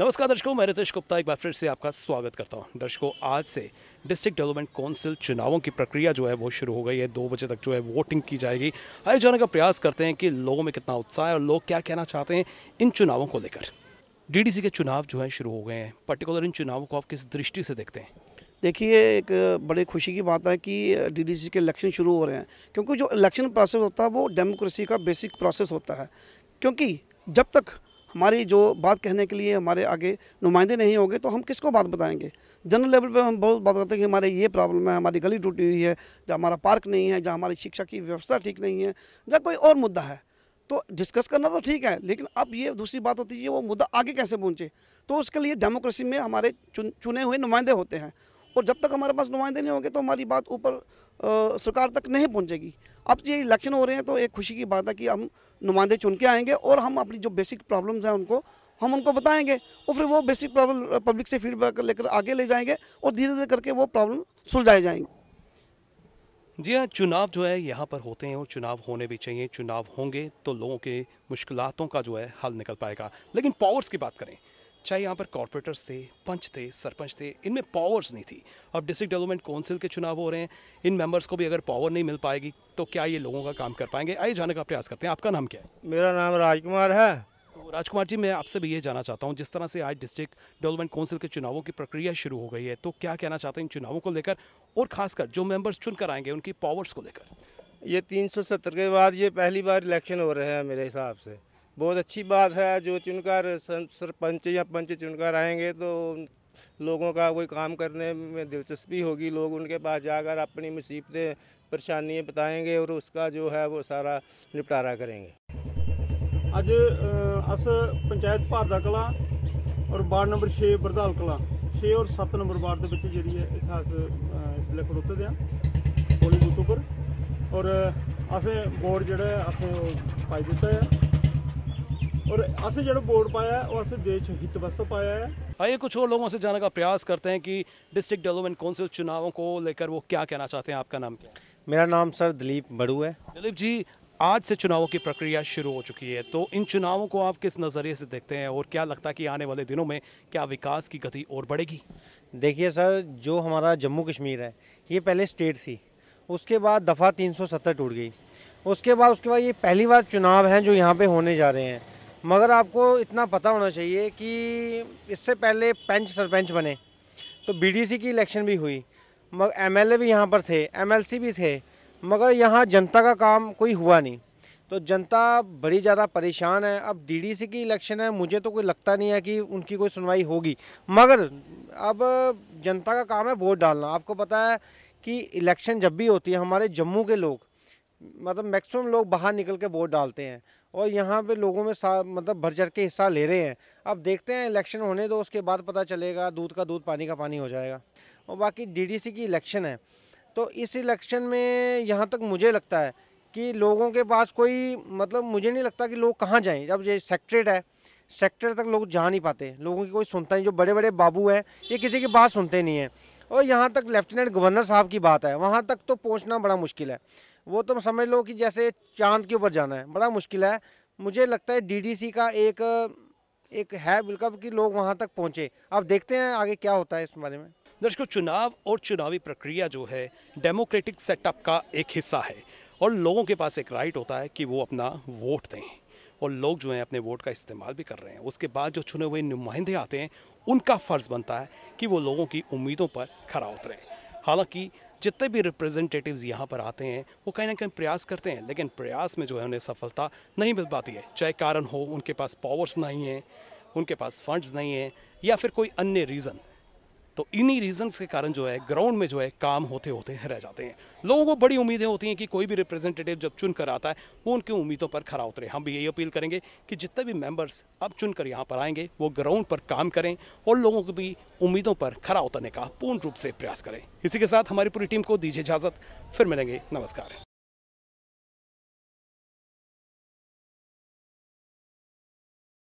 नमस्कार दर्शकों मैं रितेश गुप्ता एक बार फिर से आपका स्वागत करता हूं दर्शकों आज से डिस्ट्रिक्ट डेवलपमेंट काउंसिल चुनावों की प्रक्रिया जो है वो शुरू हो गई है दो बजे तक जो है वोटिंग की जाएगी जाने का प्रयास करते हैं कि लोगों में कितना उत्साह है और लोग क्या कहना चाहते हैं इन चुनावों को लेकर डी के चुनाव जो है शुरू हो गए हैं पर्टिकुलर इन चुनावों को आप किस दृष्टि से देखते हैं देखिए एक बड़ी खुशी की बात है कि डी के इलेक्शन शुरू हो रहे हैं क्योंकि जो इलेक्शन प्रोसेस होता है वो डेमोक्रेसी का बेसिक प्रोसेस होता है क्योंकि जब तक हमारी जो बात कहने के लिए हमारे आगे नुमाइंदे नहीं होंगे तो हम किसको बात बताएंगे जनरल लेवल पे हम बहुत बात करते हैं कि हमारे ये प्रॉब्लम है हमारी गली टूटी हुई है जहाँ हमारा पार्क नहीं है जहाँ हमारी शिक्षा की व्यवस्था ठीक नहीं है या कोई और मुद्दा है तो डिस्कस करना तो ठीक है लेकिन अब ये दूसरी बात होती है वो मुद्दा आगे कैसे पहुँचे तो उसके लिए डेमोक्रेसी में हमारे चुन चुने हुए नुमाइंदे होते हैं और जब तक हमारे पास नुमाइंदे नहीं होंगे तो हमारी बात ऊपर सरकार तक नहीं पहुंचेगी अब ये इलेक्शन हो रहे हैं तो एक खुशी की बात है कि हम नुमाइंदे चुन के आएंगे और हम अपनी जो बेसिक प्रॉब्लम्स हैं उनको हम उनको बताएंगे और फिर वो बेसिक प्रॉब्लम पब्लिक से फीडबैक लेकर आगे ले जाएंगे और धीरे धीरे करके वो प्रॉब्लम सुलझाए जाएंगे जी हाँ चुनाव जो है यहाँ पर होते हैं और चुनाव होने भी चाहिए चुनाव होंगे तो लोगों के मुश्किलों का जो है हल निकल पाएगा लेकिन पावर्स की बात करें चाहे यहाँ पर कॉरपोरेटर्स थे पंच थे सरपंच थे इनमें पावर्स नहीं थी अब डिस्ट्रिक्ट डेवलपमेंट काउंसिल के चुनाव हो रहे हैं इन मेंबर्स को भी अगर पावर नहीं मिल पाएगी तो क्या ये लोगों का काम कर पाएंगे आइए जाने का प्रयास करते हैं आपका नाम क्या है मेरा नाम राजकुमार है तो राजकुमार जी मैं आपसे भी ये जानना चाहता हूँ जिस तरह से आज डिस्ट्रिक्ट डेवलपमेंट काउंसिल के चुनावों की प्रक्रिया शुरू हो गई है तो क्या कहना चाहते हैं इन चुनावों को लेकर और खासकर जो मेंबर्स चुनकर आएंगे उनकी पावर्स को लेकर ये तीन के बाद ये पहली बार इलेक्शन हो रहे हैं मेरे हिसाब से बहुत अच्छी बात है जो चुनकर सरपंच या पंच चुनकर आएंगे तो लोगों का कोई काम करने में दिलचस्पी होगी लोग उनके पास जाकर अपनी मुसीबतें परेशानियाँ बताएंगे और उसका जो है वो सारा निपटारा करेंगे अज अस पंचायत भारदा ਦਾ और वार्ड नंबर छे बरदाल कल छे और सत्त नंबर वार्ड के जी ਵਿੱਚ इसलिए खड़ोते हैं ਇਸ ਵੇਲੇ ਖੜੋਤੇ ਦੇ ਆ ਹੋਲੀ ਬੂਤ ਉੱਪਰ पाई दिता है और असं जो वोट पाया है और देश हित वास्ते पाया है आइए कुछ और लोगों से जाने का प्रयास करते हैं कि डिस्ट्रिक्ट डेवलपमेंट काउंसिल चुनावों को लेकर वो क्या कहना चाहते हैं आपका नाम क्या मेरा नाम सर दिलीप बड़ू है दिलीप जी आज से चुनावों की प्रक्रिया शुरू हो चुकी है तो इन चुनावों को आप किस नज़रिए से देखते हैं और क्या लगता है कि आने वाले दिनों में क्या विकास की गति और बढ़ेगी देखिए सर जो हमारा जम्मू कश्मीर है ये पहले स्टेट थी उसके बाद दफ़ा 370 टूट गई उसके बाद उसके बाद ये पहली बार चुनाव हैं जो यहाँ पे होने जा रहे हैं मगर आपको इतना पता होना चाहिए कि इससे पहले पंच सरपंच बने तो बीडीसी की इलेक्शन भी हुई मगर एमएलए भी यहाँ पर थे एमएलसी भी थे मगर यहाँ जनता का काम कोई हुआ नहीं तो जनता बड़ी ज़्यादा परेशान है अब डीडीसी की इलेक्शन है मुझे तो कोई लगता नहीं है कि उनकी कोई सुनवाई होगी मगर अब जनता का काम है वोट डालना आपको पता है कि इलेक्शन जब भी होती है हमारे जम्मू के लोग मतलब मैक्सिमम लोग बाहर निकल के वोट डालते हैं और यहाँ पे लोगों में मतलब भर चढ़ के हिस्सा ले रहे हैं अब देखते हैं इलेक्शन होने दो उसके बाद पता चलेगा दूध का दूध पानी का पानी हो जाएगा और बाकी डीडीसी की इलेक्शन है तो इस इलेक्शन में यहाँ तक मुझे लगता है कि लोगों के पास कोई मतलब मुझे नहीं लगता कि लोग कहाँ जाएँ जब ये सेक्ट्रेट है सेक्टर तक लोग जा नहीं पाते लोगों की कोई सुनता नहीं जो बड़े बड़े बाबू हैं ये किसी की बात सुनते नहीं हैं और यहाँ तक लेफ्टिनेंट गवर्नर साहब की बात है वहाँ तक तो पहुँचना बड़ा मुश्किल है वो तुम समझ लो कि जैसे चांद के ऊपर जाना है बड़ा मुश्किल है मुझे लगता है डीडीसी का एक एक है बिल्कुल कि लोग वहाँ तक पहुँचे अब देखते हैं आगे क्या होता है इस बारे में दर्शकों चुनाव और चुनावी प्रक्रिया जो है डेमोक्रेटिक सेटअप का एक हिस्सा है और लोगों के पास एक राइट होता है कि वो अपना वोट दें और लोग जो हैं अपने वोट का इस्तेमाल भी कर रहे हैं उसके बाद जो चुने हुए नुमाइंदे आते हैं उनका फ़र्ज़ बनता है कि वो लोगों की उम्मीदों पर खरा उतरें हालांकि जितने भी रिप्रेजेंटेटिव यहाँ पर आते हैं वो कहीं ना कहीं प्रयास करते हैं लेकिन प्रयास में जो है उन्हें सफलता नहीं मिल पाती है चाहे कारण हो उनके पास पावर्स नहीं हैं उनके पास फंड्स नहीं हैं या फिर कोई अन्य रीज़न तो इन्हीं रीजंस के कारण जो है ग्राउंड में जो है काम होते होते रह जाते हैं लोगों को बड़ी उम्मीदें होती हैं कि कोई भी रिप्रेजेंटेटिव जब चुन कर आता है वो उनकी उम्मीदों पर खरा उतरे हम भी यही अपील करेंगे कि जितने भी मेंबर्स अब चुन कर यहाँ पर आएंगे वो ग्राउंड पर काम करें और लोगों की भी उम्मीदों पर खरा उतरने का पूर्ण रूप से प्रयास करें इसी के साथ हमारी पूरी टीम को दीजिए इजाज़त फिर मिलेंगे नमस्कार